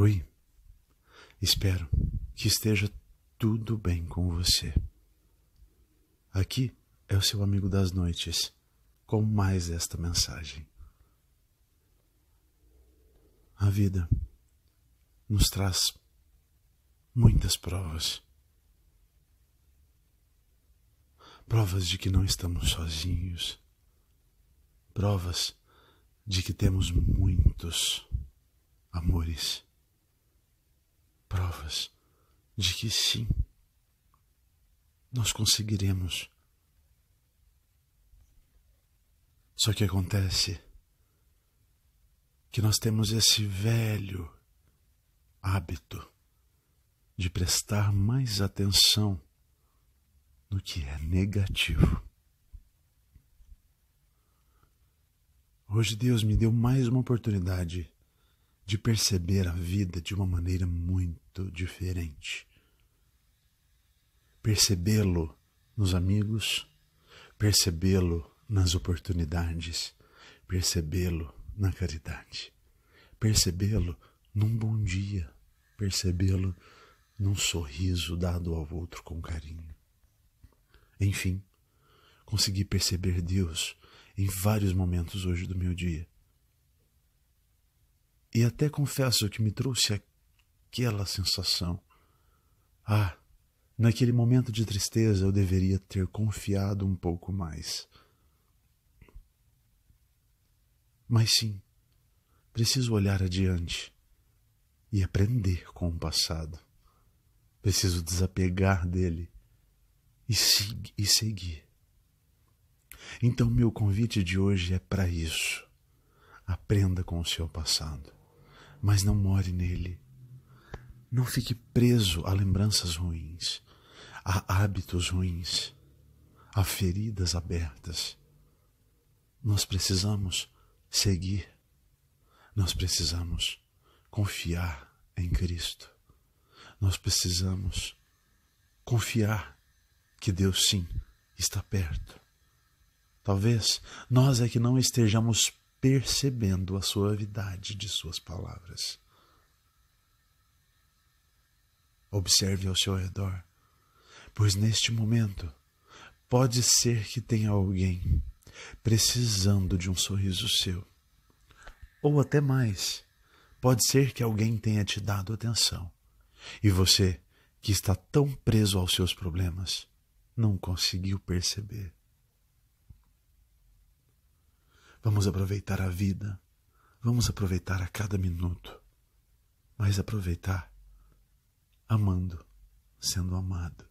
Oi, espero que esteja tudo bem com você. Aqui é o seu amigo das noites, com mais esta mensagem. A vida nos traz muitas provas. Provas de que não estamos sozinhos. Provas de que temos muitos amores provas de que sim, nós conseguiremos. Só que acontece que nós temos esse velho hábito de prestar mais atenção no que é negativo. Hoje Deus me deu mais uma oportunidade de perceber a vida de uma maneira muito diferente. Percebê-lo nos amigos, percebê-lo nas oportunidades, percebê-lo na caridade, percebê-lo num bom dia, percebê-lo num sorriso dado ao outro com carinho. Enfim, consegui perceber Deus em vários momentos hoje do meu dia e até confesso que me trouxe aquela sensação. Ah, naquele momento de tristeza eu deveria ter confiado um pouco mais. Mas sim, preciso olhar adiante e aprender com o passado. Preciso desapegar dele e, se e seguir. Então, meu convite de hoje é para isso. Aprenda com o seu passado mas não more nele. Não fique preso a lembranças ruins, a hábitos ruins, a feridas abertas. Nós precisamos seguir, nós precisamos confiar em Cristo, nós precisamos confiar que Deus sim está perto. Talvez nós é que não estejamos percebendo a suavidade de suas palavras. Observe ao seu redor, pois neste momento pode ser que tenha alguém precisando de um sorriso seu. Ou até mais, pode ser que alguém tenha te dado atenção e você, que está tão preso aos seus problemas, não conseguiu perceber. Vamos aproveitar a vida. Vamos aproveitar a cada minuto. Mas aproveitar amando, sendo amado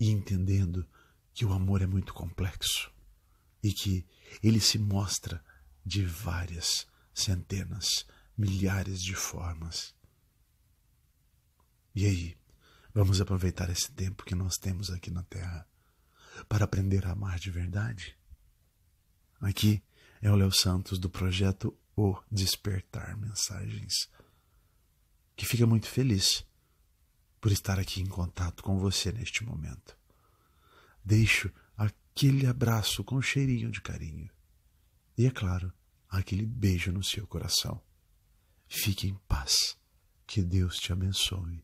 e entendendo que o amor é muito complexo e que ele se mostra de várias centenas, milhares de formas. E aí, vamos aproveitar esse tempo que nós temos aqui na Terra para aprender a amar de verdade? Aqui é o Léo Santos do projeto O Despertar Mensagens, que fica muito feliz por estar aqui em contato com você neste momento. Deixo aquele abraço com cheirinho de carinho e, é claro, aquele beijo no seu coração. Fique em paz. Que Deus te abençoe